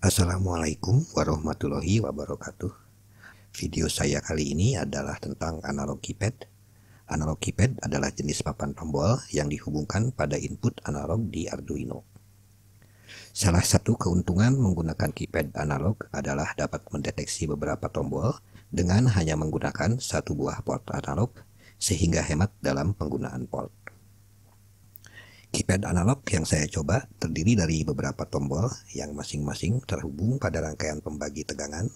Assalamualaikum warahmatullahi wabarakatuh. Video saya kali ini adalah tentang analog keypad. Analog keypad adalah jenis papan tombol yang dihubungkan pada input analog di Arduino. Salah satu keuntungan menggunakan keypad analog adalah dapat mendeteksi beberapa tombol dengan hanya menggunakan satu buah port analog sehingga hemat dalam penggunaan port. Keypad analog yang saya coba terdiri dari beberapa tombol yang masing-masing terhubung pada rangkaian pembagi tegangan.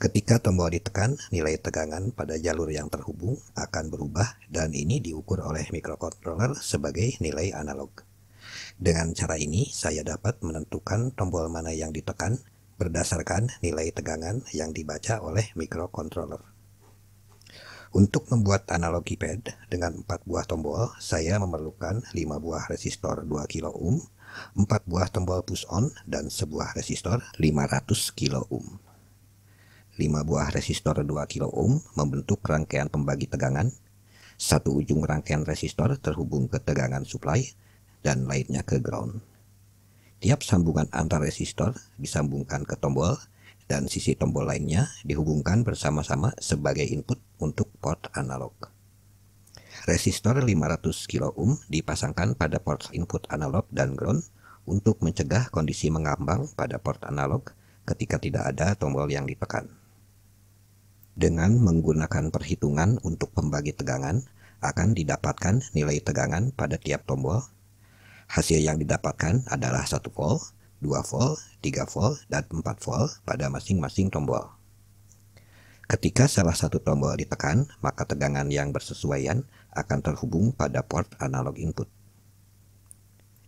Ketika tombol ditekan, nilai tegangan pada jalur yang terhubung akan berubah dan ini diukur oleh microcontroller sebagai nilai analog. Dengan cara ini, saya dapat menentukan tombol mana yang ditekan berdasarkan nilai tegangan yang dibaca oleh microcontroller. Untuk membuat analog keypad dengan 4 buah tombol, saya memerlukan 5 buah resistor 2 kilo ohm, 4 buah tombol push on, dan sebuah resistor 500 kilo ohm. 5 buah resistor 2 kilo ohm membentuk rangkaian pembagi tegangan. Satu ujung rangkaian resistor terhubung ke tegangan supply dan lainnya ke ground. Tiap sambungan antar resistor disambungkan ke tombol dan sisi tombol lainnya dihubungkan bersama-sama sebagai input untuk port analog. Resistor 500 kilo dipasangkan pada port input analog dan ground untuk mencegah kondisi mengambang pada port analog ketika tidak ada tombol yang ditekan. Dengan menggunakan perhitungan untuk pembagi tegangan, akan didapatkan nilai tegangan pada tiap tombol. Hasil yang didapatkan adalah 1 volt 2 volt, 3 volt, dan 4 volt pada masing-masing tombol. Ketika salah satu tombol ditekan, maka tegangan yang bersesuaian akan terhubung pada port analog input.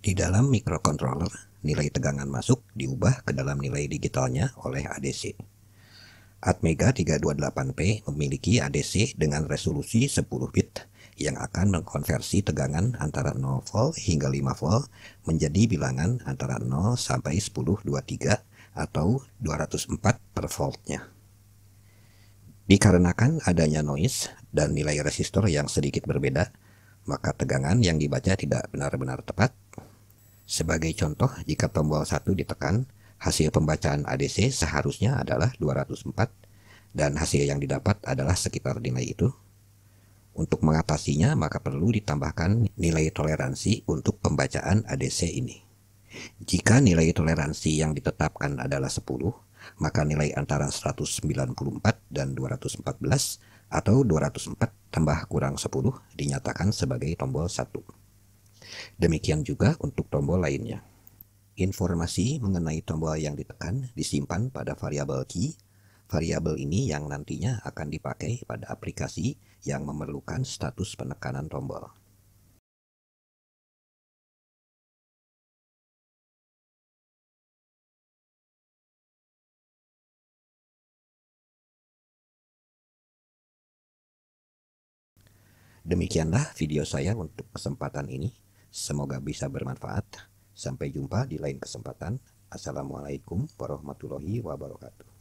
Di dalam microcontroller, nilai tegangan masuk diubah ke dalam nilai digitalnya oleh ADC. Atmega 328P memiliki ADC dengan resolusi 10 bit yang akan mengkonversi tegangan antara 0 volt hingga 5 volt menjadi bilangan antara 0 sampai 1023 atau 204 per voltnya. Dikarenakan adanya noise dan nilai resistor yang sedikit berbeda, maka tegangan yang dibaca tidak benar-benar tepat. Sebagai contoh, jika tombol 1 ditekan, hasil pembacaan ADC seharusnya adalah 204 dan hasil yang didapat adalah sekitar nilai itu untuk mengatasinya, maka perlu ditambahkan nilai toleransi untuk pembacaan ADC ini. Jika nilai toleransi yang ditetapkan adalah 10, maka nilai antara 194 dan 214 atau 204 tambah kurang 10 dinyatakan sebagai tombol 1. Demikian juga untuk tombol lainnya. Informasi mengenai tombol yang ditekan disimpan pada variabel key variabel ini yang nantinya akan dipakai pada aplikasi yang memerlukan status penekanan tombol. Demikianlah video saya untuk kesempatan ini. Semoga bisa bermanfaat. Sampai jumpa di lain kesempatan. Assalamualaikum warahmatullahi wabarakatuh.